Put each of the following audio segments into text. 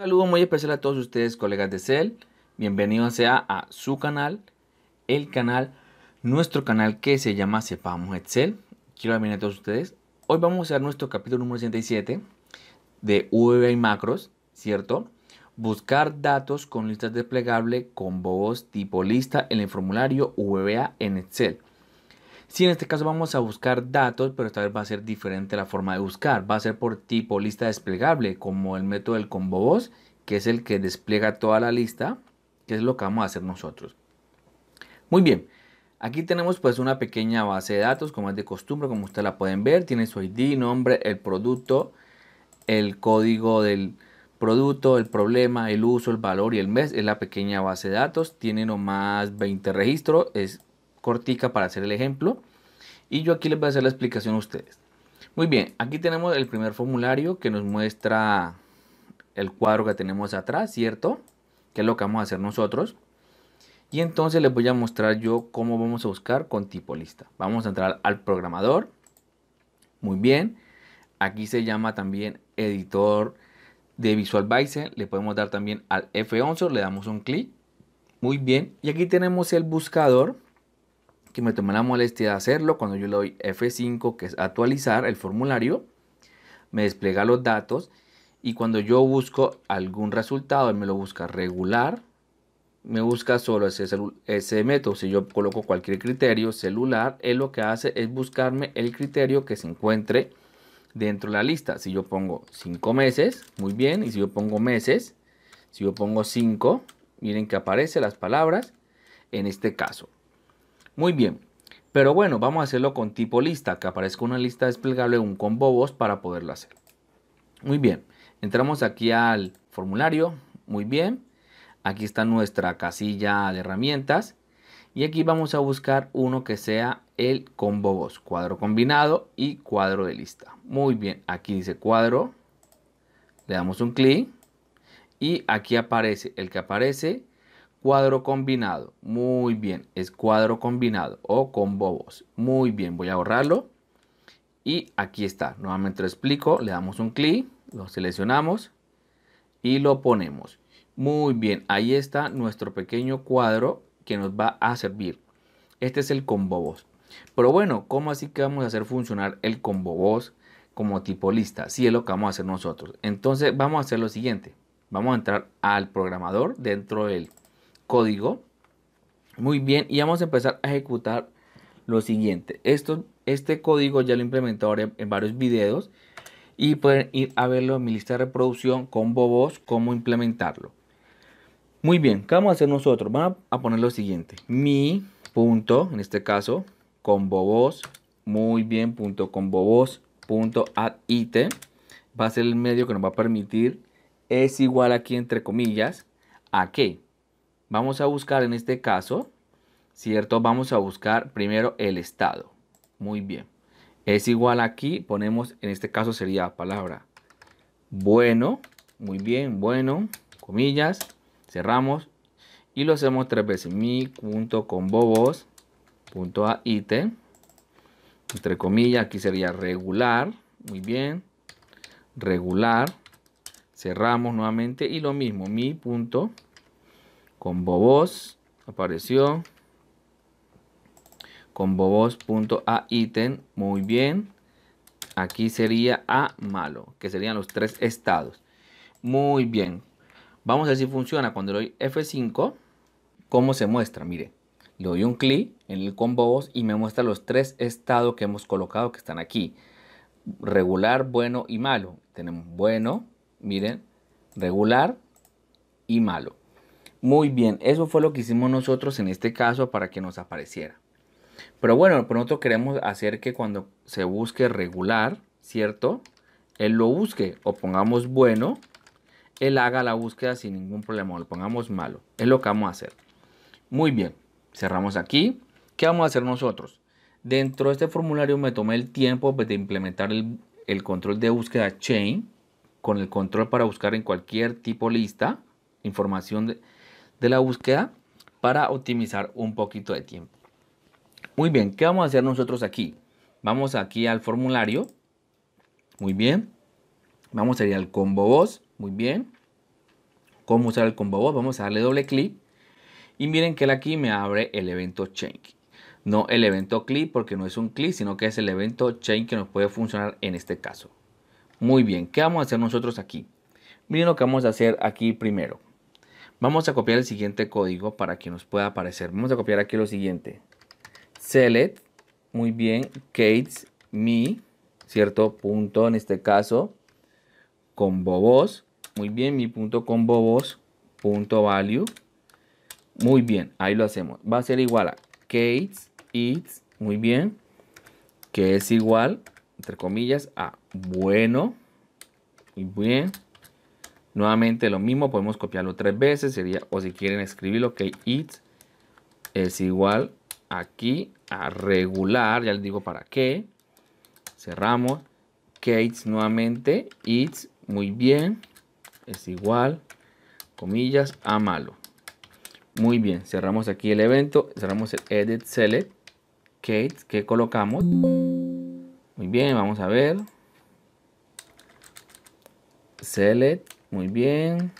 Un saludo muy especial a todos ustedes, colegas de Excel, Bienvenidos sea a su canal, el canal, nuestro canal que se llama Sepamos Excel. Quiero bien a todos ustedes. Hoy vamos a hacer nuestro capítulo número 67 de VBA y macros, ¿cierto? Buscar datos con listas desplegables con voz tipo lista en el formulario VBA en Excel. Si en este caso vamos a buscar datos, pero esta vez va a ser diferente la forma de buscar. Va a ser por tipo lista desplegable, como el método del combo voz, que es el que despliega toda la lista, que es lo que vamos a hacer nosotros. Muy bien. Aquí tenemos pues una pequeña base de datos, como es de costumbre, como ustedes la pueden ver. Tiene su ID, nombre, el producto, el código del producto, el problema, el uso, el valor y el mes. Es la pequeña base de datos. Tiene nomás 20 registros. Es cortica para hacer el ejemplo. Y yo aquí les voy a hacer la explicación a ustedes. Muy bien, aquí tenemos el primer formulario que nos muestra el cuadro que tenemos atrás, ¿cierto? Que es lo que vamos a hacer nosotros. Y entonces les voy a mostrar yo cómo vamos a buscar con tipo lista. Vamos a entrar al programador. Muy bien. Aquí se llama también editor de Visual Basic. Le podemos dar también al F11. Le damos un clic. Muy bien. Y aquí tenemos el buscador que me toma la molestia de hacerlo. Cuando yo le doy F5, que es actualizar el formulario, me despliega los datos. Y cuando yo busco algún resultado, él me lo busca regular. Me busca solo ese, ese método. Si yo coloco cualquier criterio celular, él lo que hace es buscarme el criterio que se encuentre dentro de la lista. Si yo pongo 5 meses, muy bien. Y si yo pongo meses, si yo pongo 5, miren que aparecen las palabras en este caso. Muy bien, pero bueno, vamos a hacerlo con tipo lista, que aparezca una lista desplegable un combo boss para poderlo hacer. Muy bien, entramos aquí al formulario, muy bien. Aquí está nuestra casilla de herramientas y aquí vamos a buscar uno que sea el combo boss, cuadro combinado y cuadro de lista. Muy bien, aquí dice cuadro, le damos un clic y aquí aparece el que aparece cuadro combinado. Muy bien, es cuadro combinado o con bobos. Muy bien, voy a borrarlo. Y aquí está, nuevamente lo explico, le damos un clic, lo seleccionamos y lo ponemos. Muy bien, ahí está nuestro pequeño cuadro que nos va a servir. Este es el combo Pero bueno, ¿cómo así que vamos a hacer funcionar el combo voz como tipo lista? Si es lo que vamos a hacer nosotros. Entonces vamos a hacer lo siguiente. Vamos a entrar al programador dentro del código. Muy bien, y vamos a empezar a ejecutar lo siguiente. Esto, este código ya lo implementé ahora en varios videos y pueden ir a verlo en mi lista de reproducción con Bobos, cómo implementarlo. Muy bien, que vamos a hacer nosotros? Vamos a poner lo siguiente. Mi punto, en este caso, con Bobos, muy bien, punto con Bobos, punto add it, va a ser el medio que nos va a permitir, es igual aquí entre comillas, ¿a qué? Vamos a buscar en este caso, ¿cierto? Vamos a buscar primero el estado. Muy bien. Es igual aquí, ponemos, en este caso sería palabra bueno. Muy bien, bueno, comillas, cerramos. Y lo hacemos tres veces. Mi.combobos.ait. Entre comillas, aquí sería regular. Muy bien. Regular. Cerramos nuevamente. Y lo mismo, mi con Bobos apareció con ítem. muy bien aquí sería a malo que serían los tres estados muy bien vamos a ver si funciona cuando le doy F5 cómo se muestra mire le doy un clic en el combo y me muestra los tres estados que hemos colocado que están aquí regular bueno y malo tenemos bueno miren regular y malo muy bien, eso fue lo que hicimos nosotros en este caso para que nos apareciera. Pero bueno, por pronto queremos hacer que cuando se busque regular, ¿cierto? Él lo busque o pongamos bueno, él haga la búsqueda sin ningún problema o lo pongamos malo. Es lo que vamos a hacer. Muy bien, cerramos aquí. ¿Qué vamos a hacer nosotros? Dentro de este formulario me tomé el tiempo pues, de implementar el, el control de búsqueda chain con el control para buscar en cualquier tipo lista, información de, de la búsqueda para optimizar un poquito de tiempo. Muy bien, ¿qué vamos a hacer nosotros aquí? Vamos aquí al formulario. Muy bien. Vamos a ir al combo voz. Muy bien. ¿Cómo usar el combo voz? Vamos a darle doble clic. Y miren que aquí me abre el evento change No el evento click porque no es un clic, sino que es el evento change que nos puede funcionar en este caso. Muy bien, ¿qué vamos a hacer nosotros aquí? Miren lo que vamos a hacer aquí primero. Vamos a copiar el siguiente código para que nos pueda aparecer. Vamos a copiar aquí lo siguiente. Select, muy bien, Kates, mi, ¿cierto? Punto, en este caso, con bobos. Muy bien, mi punto con bobos, punto value. Muy bien, ahí lo hacemos. Va a ser igual a Kates, it's, muy bien, que es igual, entre comillas, a bueno. Muy bien, Nuevamente lo mismo, podemos copiarlo tres veces, sería, o si quieren escribirlo, que it es igual aquí a regular, ya les digo para qué. Cerramos, kate nuevamente, it's, muy bien, es igual, comillas, a malo. Muy bien, cerramos aquí el evento, cerramos el edit select, Kate, que colocamos. Muy bien, vamos a ver. Select, muy bien.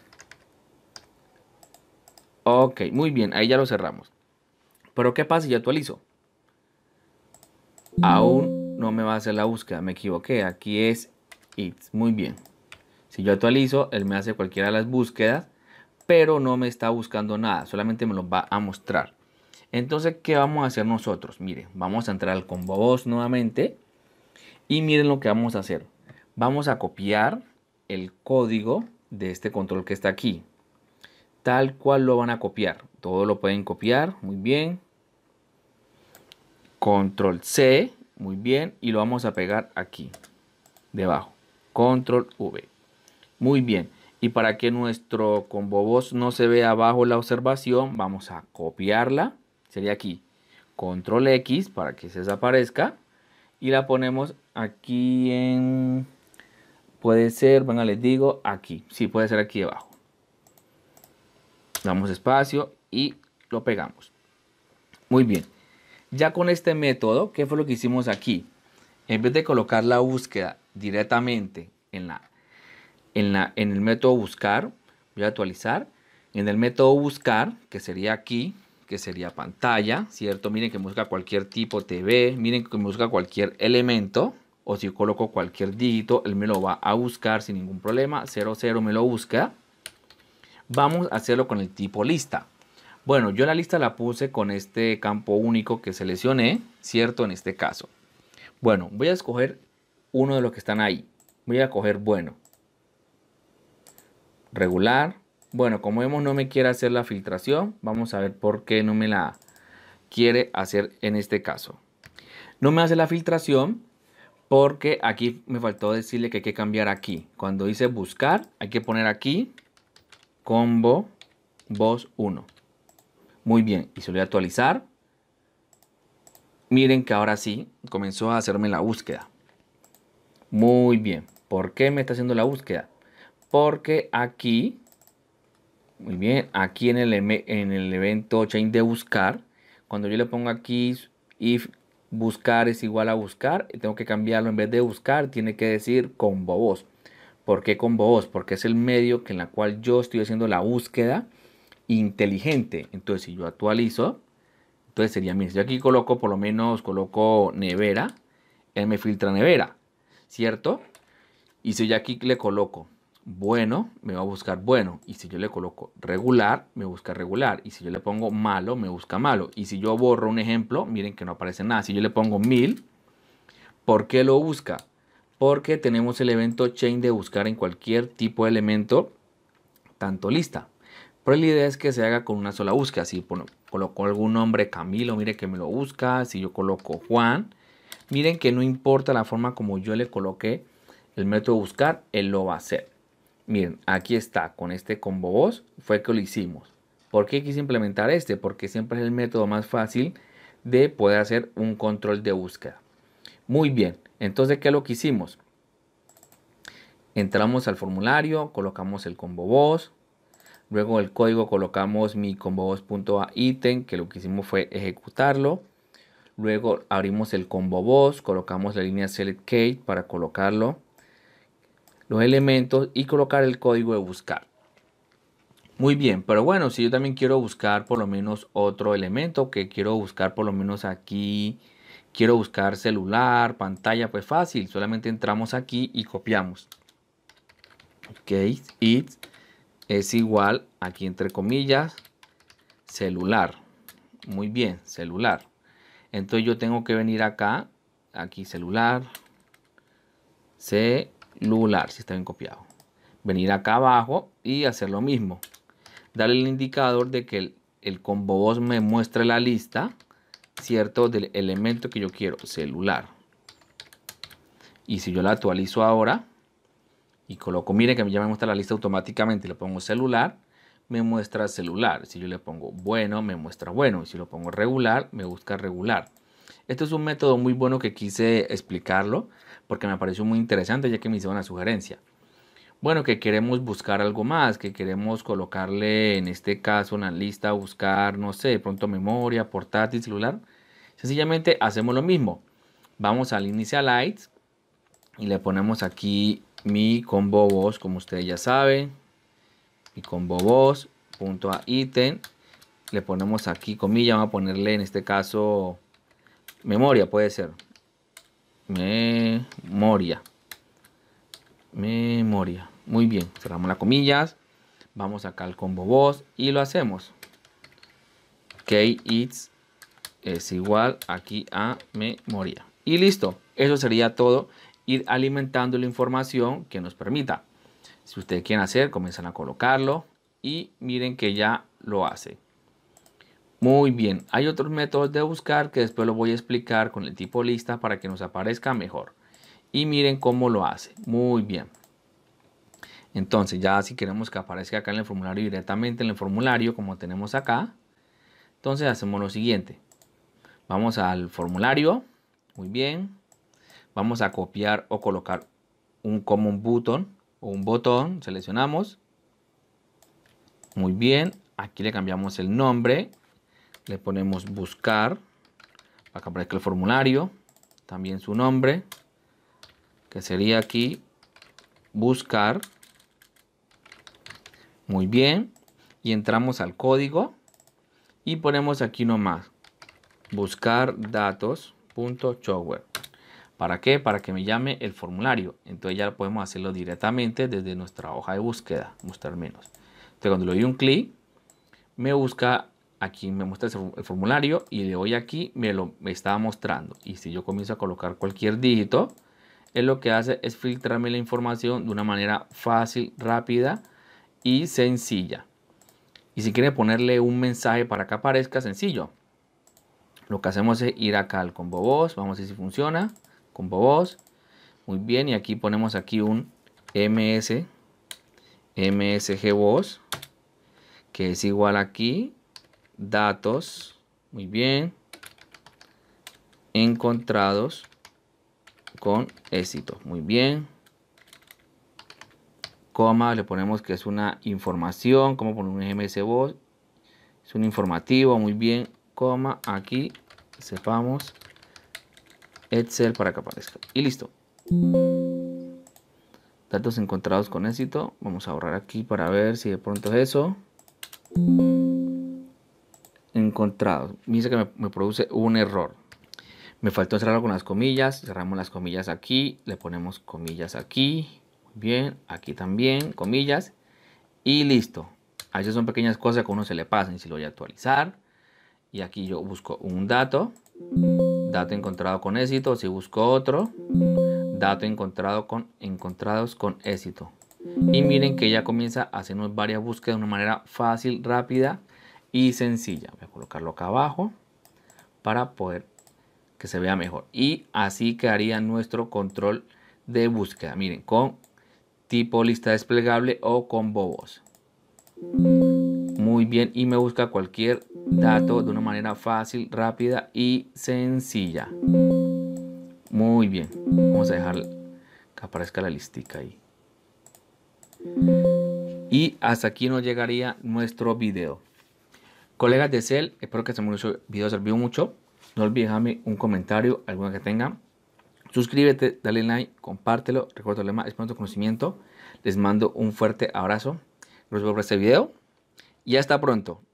Ok, muy bien, ahí ya lo cerramos. Pero ¿qué pasa si yo actualizo? Aún no me va a hacer la búsqueda, me equivoqué. Aquí es it. muy bien. Si yo actualizo, él me hace cualquiera de las búsquedas, pero no me está buscando nada, solamente me lo va a mostrar. Entonces, ¿qué vamos a hacer nosotros? Miren, vamos a entrar al combo voz nuevamente y miren lo que vamos a hacer. Vamos a copiar el código de este control que está aquí. Tal cual lo van a copiar. Todo lo pueden copiar. Muy bien. Control C. Muy bien. Y lo vamos a pegar aquí. Debajo. Control V. Muy bien. Y para que nuestro combo voz no se vea abajo la observación, vamos a copiarla. Sería aquí. Control X para que se desaparezca. Y la ponemos aquí en Puede ser, venga, les digo, aquí. Sí, puede ser aquí abajo. Damos espacio y lo pegamos. Muy bien. Ya con este método, ¿qué fue lo que hicimos aquí? En vez de colocar la búsqueda directamente en, la, en, la, en el método buscar, voy a actualizar. En el método buscar, que sería aquí, que sería pantalla, ¿cierto? Miren que busca cualquier tipo TV, miren que busca cualquier elemento, o si coloco cualquier dígito, él me lo va a buscar sin ningún problema, 00 me lo busca. Vamos a hacerlo con el tipo lista. Bueno, yo la lista la puse con este campo único que seleccioné, ¿cierto? En este caso. Bueno, voy a escoger uno de los que están ahí. Voy a coger bueno. Regular. Bueno, como vemos no me quiere hacer la filtración. Vamos a ver por qué no me la quiere hacer en este caso. No me hace la filtración porque aquí me faltó decirle que hay que cambiar aquí. Cuando dice buscar, hay que poner aquí combo voz 1. Muy bien, y se lo voy a actualizar. Miren que ahora sí comenzó a hacerme la búsqueda. Muy bien, ¿por qué me está haciendo la búsqueda? Porque aquí, muy bien, aquí en el, en el evento chain de buscar, cuando yo le pongo aquí if buscar es igual a buscar, y tengo que cambiarlo, en vez de buscar tiene que decir con vos ¿Por qué con voz? Porque es el medio en la cual yo estoy haciendo la búsqueda inteligente. Entonces si yo actualizo, entonces sería, mío, si yo aquí coloco, por lo menos coloco nevera, él me filtra nevera, ¿cierto? Y si yo aquí le coloco bueno, me va a buscar bueno. Y si yo le coloco regular, me busca regular. Y si yo le pongo malo, me busca malo. Y si yo borro un ejemplo, miren que no aparece nada. Si yo le pongo mil, ¿por qué lo busca? Porque tenemos el evento chain de buscar en cualquier tipo de elemento, tanto lista. Pero la idea es que se haga con una sola búsqueda. Si coloco algún nombre, Camilo, mire que me lo busca. Si yo coloco Juan, miren que no importa la forma como yo le coloque el método buscar, él lo va a hacer. Miren, aquí está, con este combo boss, fue que lo hicimos. ¿Por qué quise implementar este? Porque siempre es el método más fácil de poder hacer un control de búsqueda. Muy bien, entonces, ¿qué es lo que hicimos? Entramos al formulario, colocamos el combo boss. luego el código colocamos mi combo boss.a que lo que hicimos fue ejecutarlo. Luego abrimos el combo boss, colocamos la línea select case para colocarlo los elementos y colocar el código de buscar. Muy bien, pero bueno, si yo también quiero buscar por lo menos otro elemento, que quiero buscar por lo menos aquí, quiero buscar celular, pantalla, pues fácil, solamente entramos aquí y copiamos. Ok, it es igual, aquí entre comillas, celular. Muy bien, celular. Entonces yo tengo que venir acá, aquí celular, C, lular, si está bien copiado. Venir acá abajo y hacer lo mismo. Darle el indicador de que el, combo voz me muestre la lista, ¿cierto? Del elemento que yo quiero, celular. Y si yo la actualizo ahora y coloco, miren que ya me muestra la lista automáticamente, le pongo celular, me muestra celular. Si yo le pongo bueno, me muestra bueno. Y si lo pongo regular, me busca regular. Esto es un método muy bueno que quise explicarlo porque me pareció muy interesante ya que me hizo una sugerencia. Bueno, que queremos buscar algo más, que queremos colocarle en este caso una lista, buscar, no sé, pronto memoria, portátil, celular. Sencillamente hacemos lo mismo. Vamos al Initialize y le ponemos aquí mi combo voz, como ustedes ya saben. Mi combo voz, punto a ítem. Le ponemos aquí comilla, vamos a ponerle en este caso memoria, puede ser memoria. Memoria. Muy bien, cerramos las comillas. Vamos acá al combo voz y lo hacemos. K it's es igual aquí a memoria. Y listo, eso sería todo. Ir alimentando la información que nos permita. Si ustedes quieren hacer, comienzan a colocarlo y miren que ya lo hace. Muy bien, hay otros métodos de buscar que después lo voy a explicar con el tipo lista para que nos aparezca mejor. Y miren cómo lo hace. Muy bien. Entonces ya si queremos que aparezca acá en el formulario directamente en el formulario como tenemos acá. Entonces hacemos lo siguiente. Vamos al formulario. Muy bien. Vamos a copiar o colocar un common button o un botón. Seleccionamos. Muy bien. Aquí le cambiamos el nombre le ponemos buscar. que aparezca el formulario. También su nombre. Que sería aquí buscar. Muy bien. Y entramos al código. Y ponemos aquí nomás. Buscar datos.shower. ¿Para qué? Para que me llame el formulario. Entonces ya podemos hacerlo directamente desde nuestra hoja de búsqueda, mostrar menos. Entonces cuando le doy un clic, me busca aquí me muestra el formulario y de hoy aquí, me lo estaba mostrando. Y si yo comienzo a colocar cualquier dígito, él lo que hace es filtrarme la información de una manera fácil, rápida y sencilla. Y si quiere ponerle un mensaje para que aparezca, sencillo. Lo que hacemos es ir acá al combo voz, vamos a ver si funciona. Combo voz, muy bien, y aquí ponemos aquí un ms, msg voz, que es igual aquí datos, muy bien, encontrados con éxito, muy bien. Coma, le ponemos que es una información, como poner un MS voz, es un informativo, muy bien, coma, aquí sepamos Excel para que aparezca. Y listo. Datos encontrados con éxito. Vamos a ahorrar aquí para ver si de pronto es eso me Dice que me, produce un error. Me faltó cerrar con las comillas. Cerramos las comillas aquí. Le ponemos comillas aquí. Bien, aquí también, comillas. Y listo. A son pequeñas cosas que a uno se le pasan. si lo voy a actualizar. Y aquí yo busco un dato. Dato encontrado con éxito. Si busco otro. Dato encontrado con encontrados con éxito. Y miren que ya comienza a hacernos varias búsquedas de una manera fácil, rápida y sencilla. Voy a colocarlo acá abajo para poder que se vea mejor. Y así quedaría nuestro control de búsqueda. Miren, con tipo lista desplegable o con bobos. Muy bien, y me busca cualquier dato de una manera fácil, rápida y sencilla. Muy bien, vamos a dejar que aparezca la listica ahí. Y hasta aquí nos llegaría nuestro video. Colegas de CEL, espero que este video sirvió mucho. No olviden dejarme un comentario, alguna que tengan. Suscríbete, dale like, compártelo. Recuerda el lema, es tu conocimiento. Les mando un fuerte abrazo. Gracias por este video y hasta pronto.